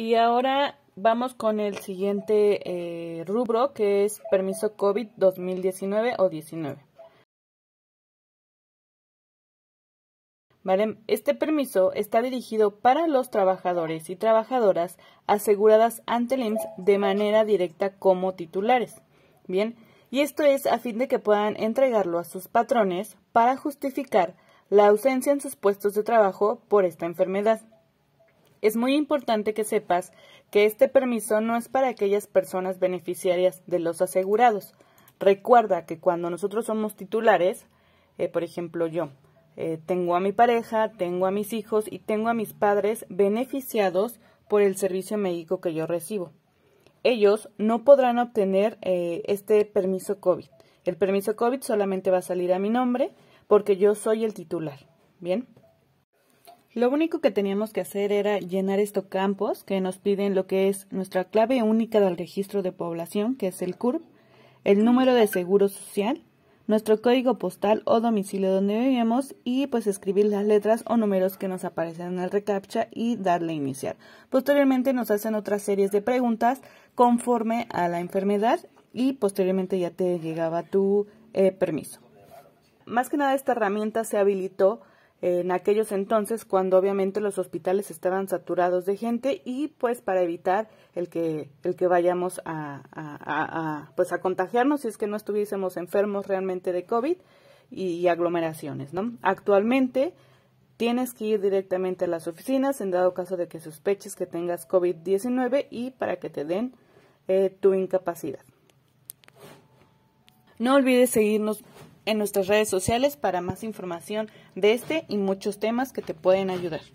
Y ahora vamos con el siguiente eh, rubro que es permiso COVID 2019 o 19. este permiso está dirigido para los trabajadores y trabajadoras aseguradas ante el IMSS de manera directa como titulares. Bien, y esto es a fin de que puedan entregarlo a sus patrones para justificar la ausencia en sus puestos de trabajo por esta enfermedad. Es muy importante que sepas que este permiso no es para aquellas personas beneficiarias de los asegurados. Recuerda que cuando nosotros somos titulares, eh, por ejemplo yo, eh, tengo a mi pareja, tengo a mis hijos y tengo a mis padres beneficiados por el servicio médico que yo recibo. Ellos no podrán obtener eh, este permiso COVID. El permiso COVID solamente va a salir a mi nombre porque yo soy el titular. Bien. Lo único que teníamos que hacer era llenar estos campos que nos piden lo que es nuestra clave única del registro de población, que es el CURP, el número de seguro social, nuestro código postal o domicilio donde vivimos y pues escribir las letras o números que nos aparecen en el reCAPTCHA y darle iniciar. Posteriormente nos hacen otras series de preguntas conforme a la enfermedad y posteriormente ya te llegaba tu eh, permiso. Más que nada esta herramienta se habilitó en aquellos entonces cuando obviamente los hospitales estaban saturados de gente y pues para evitar el que el que vayamos a, pues a contagiarnos si es que no estuviésemos enfermos realmente de covid y, aglomeraciones no actualmente tienes que ir directamente a las oficinas en dado caso de que sospeches que tengas covid 19 y para que te den eh, tu incapacidad no olvides seguirnos en nuestras redes sociales para más información de este y muchos temas que te pueden ayudar.